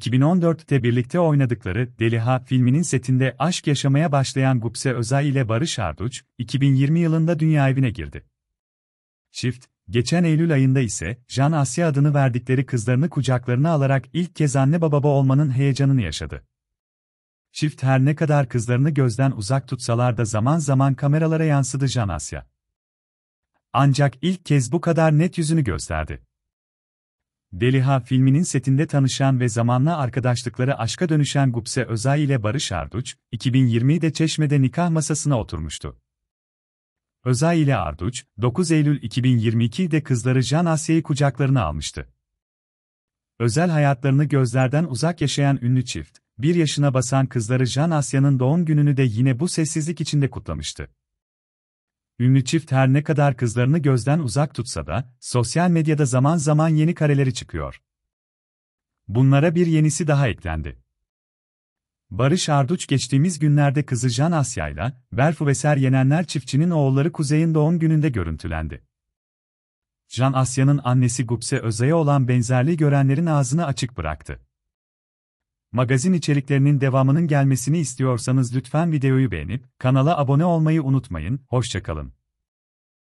2014'te birlikte oynadıkları Deliha filminin setinde aşk yaşamaya başlayan Gupse Özay ile Barış Arduç, 2020 yılında dünya evine girdi. Çift, geçen Eylül ayında ise Jan Asya adını verdikleri kızlarını kucaklarına alarak ilk kez anne baba olmanın heyecanını yaşadı. Çift her ne kadar kızlarını gözden uzak tutsalar da zaman zaman kameralara yansıdı Jan Asya. Ancak ilk kez bu kadar net yüzünü gösterdi. Deliha filminin setinde tanışan ve zamanla arkadaşlıkları aşka dönüşen Gupse Özay ile Barış Arduç, 2020'de Çeşme'de nikah masasına oturmuştu. Özay ile Arduç, 9 Eylül 2022'de kızları Can Asya'yı kucaklarına almıştı. Özel hayatlarını gözlerden uzak yaşayan ünlü çift, bir yaşına basan kızları Can Asya'nın doğum gününü de yine bu sessizlik içinde kutlamıştı. Ünlü çift her ne kadar kızlarını gözden uzak tutsa da, sosyal medyada zaman zaman yeni kareleri çıkıyor. Bunlara bir yenisi daha eklendi. Barış Arduç geçtiğimiz günlerde kızı Jan Asya'yla, Berfu ve Ser Yenenler çiftçinin oğulları Kuzey'in doğum gününde görüntülendi. Jan Asya'nın annesi Gupse Özay'a olan benzerliği görenlerin ağzını açık bıraktı. Magazin içeriklerinin devamının gelmesini istiyorsanız lütfen videoyu beğenip kanala abone olmayı unutmayın. Hoşçakalın.